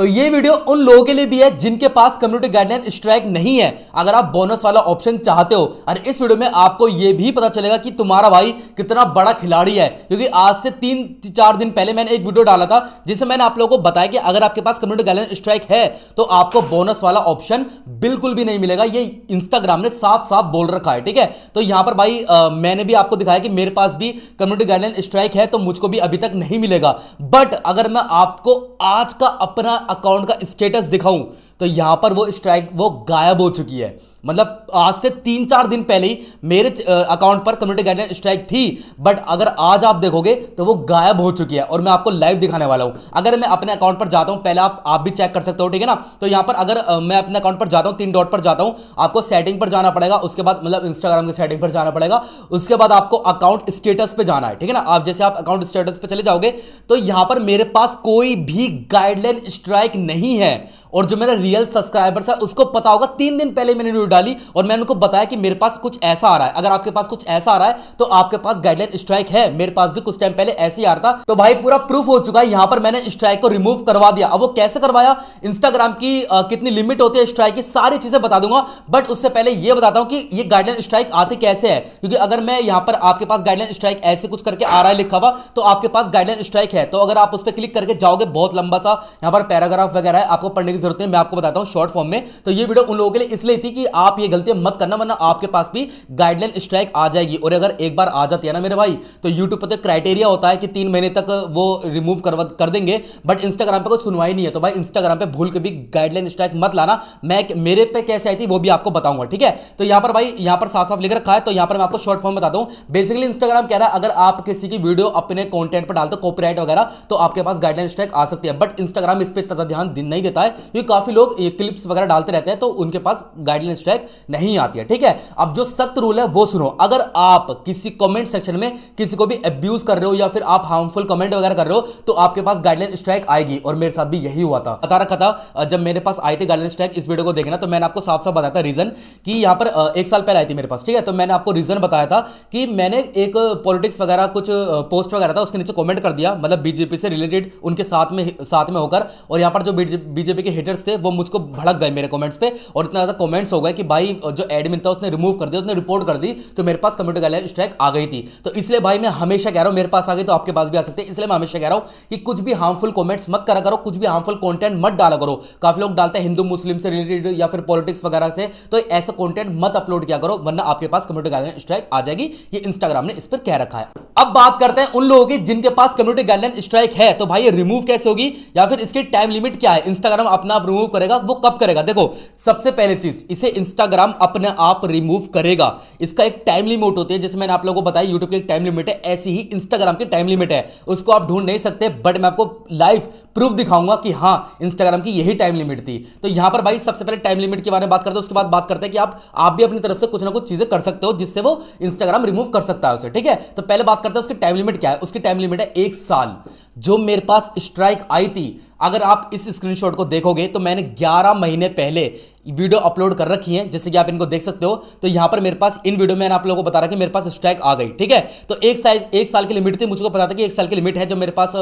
तो ये वीडियो उन लोगों के लिए भी है जिनके पास कम्युनिटी गाइडलाइन स्ट्राइक नहीं है अगर आप बोनस वाला ऑप्शन चाहते हो और इस वीडियो में आपको ये भी पता चलेगा कि तुम्हारा भाई कितना बड़ा खिलाड़ी है क्योंकि आज से तीन चार दिन पहले मैंने एक वीडियो डाला था जिसमें मैंने आप लोगों को बताया कि अगर आपके पास कम्युनिटी गाइडलाइन स्ट्राइक है तो आपको बोनस वाला ऑप्शन बिल्कुल भी नहीं मिलेगा ये इंस्टाग्राम ने साफ साफ बोल रखा है ठीक है तो यहां पर भाई आ, मैंने भी आपको दिखाया कि मेरे पास भी कम्युनिटी गाइडलाइन स्ट्राइक है तो मुझको भी अभी तक नहीं मिलेगा बट अगर मैं आपको आज का अपना अकाउंट का स्टेटस दिखाऊं तो यहां पर वो स्ट्राइक वो गायब हो चुकी है मतलब आज से तीन चार दिन पहले ही मेरे अकाउंट पर कम्युनिटी गाइडलाइन स्ट्राइक थी बट अगर आज आप देखोगे तो वो गायब हो चुकी है और मैं आपको लाइव दिखाने वाला हूं अगर मैं अपने अकाउंट पर जाता हूं पहले आप आप भी चेक कर सकते हो ठीक है ना तो यहां पर अगर मैं अपने अकाउंट पर जाता हूं तीन डॉट पर जाता हूं आपको सेटिंग पर जाना पड़ेगा उसके बाद मतलब इंस्टाग्राम की सेटिंग पर जाना पड़ेगा उसके बाद आपको अकाउंट स्टेटस पर जाना है ठीक है ना आप जैसे आप अकाउंट स्टेटस पर चले जाओगे तो यहां पर मेरे पास कोई भी गाइडलाइन स्ट्राइक नहीं है और जो मेरा रियल सब्सक्राइबर्स है उसको पता होगा तीन दिन पहले मैंने वीडियो डाली और मैंने उनको बताया कि मेरे पास कुछ ऐसा आ रहा है अगर आपके पास कुछ ऐसा आ रहा है तो आपके पास गाइडलाइन स्ट्राइक है मेरे पास भी कुछ टाइम पहले ऐसे ही आ रहा था तो भाई पूरा प्रूफ हो चुका है यहां पर मैंने स्ट्राइक को रिमूव करवा दिया अब वो कैसे करवाया इंस्टाग्राम की आ, कितनी लिमिट होती है स्ट्राइक की सारी चीजें बता दूंगा बट उससे पहले यह बताता हूं कि यह गाइडलाइन स्ट्राइक आती कैसे है क्योंकि अगर मैं यहां पर आपके पास गाइडलाइन स्ट्राइक ऐसे कुछ करके आ रहा है लिखा हुआ तो आपके पास गाइडलाइन स्ट्राइक है तो अगर आप उस पर क्लिक करके जाओगे बहुत लंबा सा यहां पर पैराग्राफ वगैरह है आपको पढ़ने की जरूरत है मैं आपको बताता हूं शॉर्ट फॉर्म में तो ये वीडियो उन लोगों के लिए इसलिए थी कि आप ये गलतियां मत करना वरना आपके पास भी गाइडलाइन स्ट्राइक आ जाएगी और अगर एक बार आ जाती है ना मेरे भाई तो यूट्यूब पर तो क्राइटेरिया होता है कि तीन महीने तक वो रिमूव कर, कर देंगे बट इंस्टाग्राम पर कोई सुनवाई नहीं है तो भाई इंस्टाग्राम पर भूल के भी गाइडलाइन स्ट्राइक मत लाना मैं मेरे पे कैसे आई थी वो भी आपको बताऊंगा ठीक है तो यहां पर भाई यहां पर साफ साफ लेकर रखा है तो यहां पर मैं आपको शॉर्ट फॉर्म बताता हूं बेसिकली इंस्टाग्राम कह रहा है अगर आप किसी की वीडियो अपने कॉन्टेंट पर डालते हो कॉपी वगैरह तो आपके पास गाइडलाइन स्ट्राइक आ सकती है बट इंस्टाग्राम इस पर ध्यान नहीं देता है क्योंकि काफ़ी लोग क्लिप्स वगैरह डालते रहते हैं तो उनके पास गाइडलाइन स्ट्राइक नहीं आती है ठीक है अब जो सख्त रूल है वो सुनो अगर आप किसी कमेंट सेक्शन में किसी को भी अब्यूज कर रहे हो या फिर आप हार्मफुल कमेंट वगैरह कर रहे हो तो आपके पास गाइडलाइन स्ट्राइक आएगी और मेरे साथ भी यही हुआ था बता रखा था जब मेरे पास आई थी गाइडलाइन स्ट्राइक इस वीडियो को देखना तो मैंने आपको साफ साफ बताया था रीजन की यहाँ पर एक साल पहले आई थी मेरे पास ठीक है तो मैंने आपको रीजन बताया था कि मैंने एक पॉलिटिक्स वगैरह कुछ पोस्ट वगैरह था उसके नीचे कॉमेंट कर दिया मतलब बीजेपी से रिलेटेड उनके साथ में साथ में होकर और यहां पर जो बीजेपी के हेटर्स थे वो मुझको भड़क गए मेरे कमेंट्स पे और इतना ज़्यादा कमेंट्स हो गए कि भाई जो एडमिन था उसने रिमूव कर दिया उसने रिपोर्ट कर दी तो मेरे पास कंप्यूटर गैलरी स्ट्राइक आ गई थी तो इसलिए भाई मैं हमेशा कह रहा हूँ मेरे पास आ गई तो आपके पास भी आ सकते हैं इसलिए मैं हमेशा कह रहा हूँ कि कुछ भी हार्मफुल कॉमेंट्स मत करा करो कुछ भी हार्मफुल कॉन्टेंट मत डाला करो काफ़ी लोग डालते हैं हिंदू मुस्लिम से रिलेटेड या फिर पॉलिटिक्स वगैरह से तो ऐसा कॉन्टेंट मत अपलोड किया करो वरना आपके पास कंप्यूटर गाइडलाइन स्ट्राइक आ जाएगी ये इंस्टाग्राम ने इस पर कह रखा है अब बात करते हैं उन लोगों की जिनके पास कम्युनिटी गाइडलाइन स्ट्राइक है तो भाई रिमूव कैसे होगी या फिर इसकी टाइम लिमिट क्या है इंस्टाग्राम अपना अपना आप रिमूव करेगा वो कब करेगा देखो सबसे पहले चीज इसे इंस्टाग्राम अपने आप रिमूव करेगा इसका एक टाइम लिमिट होती है जैसे मैंने आप लोगों को बताया यूट्यूब की एक टाइम लिमिट है ऐसी ही इंस्टाग्राम की टाइम लिमिट है उसको आप ढूंढ नहीं सकते बट मैं आपको लाइव प्रूफ दिखाऊंगा कि हाँ इंस्टाग्राम की यही टाइम लिमिट थी तो यहां पर भाई सबसे पहले टाइम लिमिट के बारे में बात करते हैं उसके बाद बात करते हैं कि आप आप भी अपनी तरफ से कुछ ना कुछ चीजें कर सकते हो जिससे वो इंस्टाग्राम रिमूव कर सकता है उसे ठीक है तो पहले बात करते हैं उसकी टाइम लिमिट क्या है उसकी टाइम लिमिट है एक साल जो मेरे पास स्ट्राइक आई थी अगर आप इस स्क्रीनशॉट को देखोगे तो मैंने 11 महीने पहले वीडियो अपलोड कर रखी है जैसे कि आप इनको देख सकते हो तो यहां पर मेरे पास इन वीडियो में आप लोगों को बता रहा कि मेरे पास स्ट्राइक आ गई ठीक है तो एक साल एक साल की लिमिट थी मुझको तो पता था कि एक साल की लिमिट है जब मेरे पास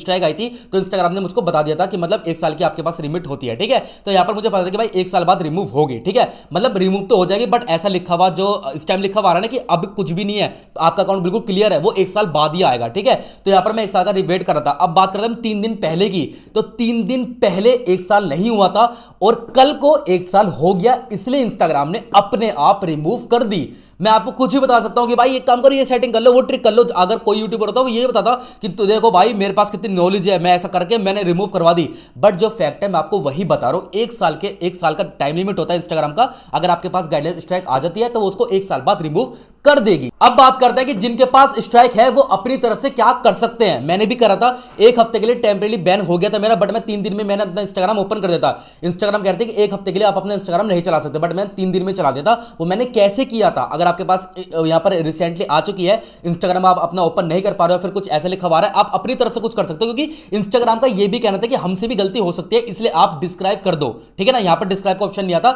स्ट्राइक आई थी तो इंस्टाग्राम ने मुझको बता दिया था कि मतलब एक साल की आपके पास लिमिट होती है ठीक है तो यहाँ पर मुझे पता था कि भाई एक साल बाद रिमूव होगी ठीक है मतलब रिमूव तो हो जाएगी बट ऐसा लिखा हुआ जो स्टैम लिखा हुआ रहा ना कि अब कुछ भी नहीं है आपका अकाउंट बिल्कुल क्लियर है वो एक साल बाद ही आएगा ठीक है तो यहां पर मैं एक साल का वेट कर रहा था अब बात कर रहा हम तीन दिन पहले की तो तीन दिन पहले एक साल नहीं हुआ था और कल को एक एक साल हो गया इसलिए इंस्टाग्राम ने अपने आप रिमूव कर दी मैं आपको कुछ भी बता सकता हूँ कि भाई एक काम करो ये सेटिंग कर लो वो ट्रिक कर लो अगर कोई यूट्यूबर होता वो ये बताता कि तो देखो भाई मेरे पास कितनी नॉलेज है मैं ऐसा करके मैंने रिमूव करवा दी बट जो फैक्ट है मैं आपको वही बता रहा हूँ एक साल के एक साल का टाइम लिमिट होता है इंस्टाग्राम का अगर आपके पास गाइडलाइन स्ट्राइक आ जाती है तो उसको एक साल बाद रिमूव कर देगी अब बात करते हैं कि जिनके पास स्ट्राइक है वो अपनी तरफ से क्या कर सकते हैं मैंने भी करा था एक हफ्ते के लिए टेम्परेली बैन हो गया था मेरा बट मैं तीन दिन में मैंने अपना इंस्टाग्राम ओपन कर देता इंस्टाग्राम कहते हैं कि एक हफ्ते के लिए आप अपना इंस्टाग्राम नहीं चला सकते बट मैंने तीन दिन में चला देता वो मैंने कैसे किया था अगर अगर आपके पास यहाँ पर रिसेंटली आ चुकी है इंस्टाग्राम आप अपना ओपन नहीं कर पा रहे हो फिर कुछ ऐसा लिखा हुआ है आप अपनी तरफ से कुछ कर सकते हो क्योंकि इंस्टाग्राम का ये भी कहना था कि हमसे भी गलती हो सकती है इसलिए आप डिस्क्राइब कर दो ठीक है ना यहाँ पर डिस्क्राइब का ऑप्शन नहीं आता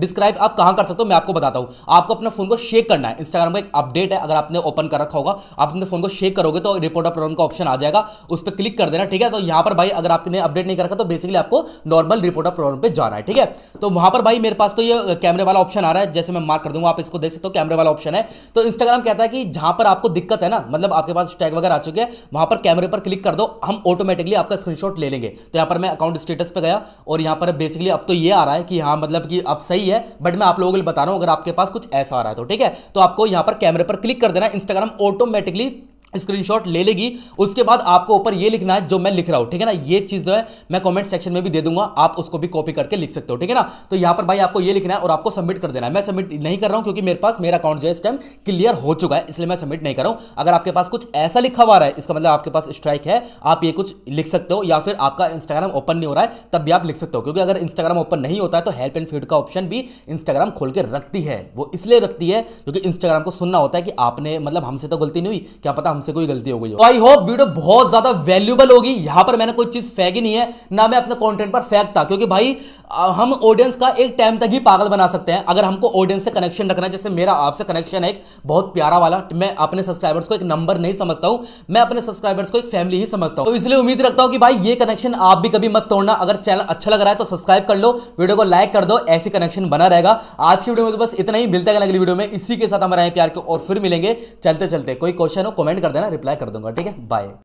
डिस्क्राइब आप कहाँ कर सकते हो मैं आपको बताता हूँ आपको अपने फोन को शेक करना है इंस्टाग्राम का एक अपडेट है अगर आपने ओपन कर रखा होगा आप अपने फोन को शेक करोगे तो रिपोर्ट ऑफ प्रॉब्लम का ऑप्शन आ जाएगा उस पर क्लिक कर देना ठीक है तो यहाँ पर भाई अगर आपने अपडेट नहीं कर रखा तो बेसिकली आपको नॉर्मल रिपोर्ट ऑफ प्रॉब्लम पर जाना है ठीक है तो वहाँ पर भाई मेरे पास तो ये कैमरे वाला ऑप्शन आ रहा है जैसे मैं मार्क कर दूंगा आप इसको देख सकते हो कैमरे तो वाला ऑप्शन है तो इंस्टाग्राम कहता है कि जहां पर आपको दिक्कत है ना मतलब आपके पास टैग वगैरह आ चुके हैं वहां पर कैमरे पर क्लिक कर दो हम ऑटोमेटिकली आपका स्क्रीनशॉट ले लेंगे तो यहां पर मैं अकाउंट स्टेटस पर गया और यहां पर बेसिकली अब तो ये आ रहा है कि हाँ मतलब कि अब सही है बट मैं आप लोगों के लिए बता रहा हूं अगर आपके पास कुछ ऐसा आ रहा है तो ठीक है तो आपको यहां पर कैमरे पर क्लिक कर देना इंस्टाग्राम ऑटोमेटिकली स्क्रीनशॉट ले लेगी उसके बाद आपको ऊपर ये लिखना है जो मैं लिख रहा हूँ ठीक है ना ये चीज़ जो है मैं कमेंट सेक्शन में भी दे दूंगा आप उसको भी कॉपी करके लिख सकते हो ठीक है ना तो यहाँ पर भाई आपको ये लिखना है और आपको सबमिट कर देना है मैं सबमिट नहीं कर रहा हूँ क्योंकि मेरे पास मेरा अकाउंट जो है इस टाइम क्लियर हो चुका है इसलिए मैं सबमिट नहीं कर रहा हूँ अगर आपके पास कुछ ऐसा लिखा हुआ है इसका मतलब आपके पास स्ट्राइक है आप ये कुछ लिख सकते हो या फिर आपका इंस्टाग्राम ओपन नहीं हो रहा है तब भी आप लिख सकते हो क्योंकि अगर इंस्टाग्राम ओपन नहीं होता है तो हेल्प एंड फीड का ऑप्शन भी इंस्टाग्राम खोल के रखती है वो इसलिए रखती है क्योंकि इंस्टाग्राम को सुनना होता है कि आपने मतलब हमसे तो गलती नहीं हुई क्या पता हमसे कोई गलती हो गई हो तो आई होप वीडियो बहुत ज्यादा वैल्यूबल होगी यहां पर मैंने कोई चीज फेंकी नहीं है ना मैं अपने कॉन्टेंट पर फेंकता क्योंकि भाई हम ऑडियंस का एक टाइम तक ही पागल बना सकते हैं अगर हमको ऑडियंस से कनेक्शन रखना है जैसे मेरा आपसे कनेक्शन है एक बहुत प्यारा वाला मैं अपने सब्सक्राइबर्स को एक नंबर नहीं समझता हूं मैं अपने सब्सक्राइबर्स को एक फैमिली ही समझता हूं तो इसलिए उम्मीद रखता हूं कि भाई ये कनेक्शन आप भी कभी मत तोड़ना अगर चैनल अच्छा लग रहा है तो सब्सक्राइब कर लो वीडियो को लाइक कर दो ऐसी कनेक्शन बना रहेगा आज की वीडियो में तो बस इतना ही मिलता है अगली वीडियो में इसी के साथ हमारे प्यार के और फिर मिलेंगे चलते चलते कोई क्वेश्चन हो कमेंट कर कर देना रिप्लाई कर दूंगा ठीक है बाय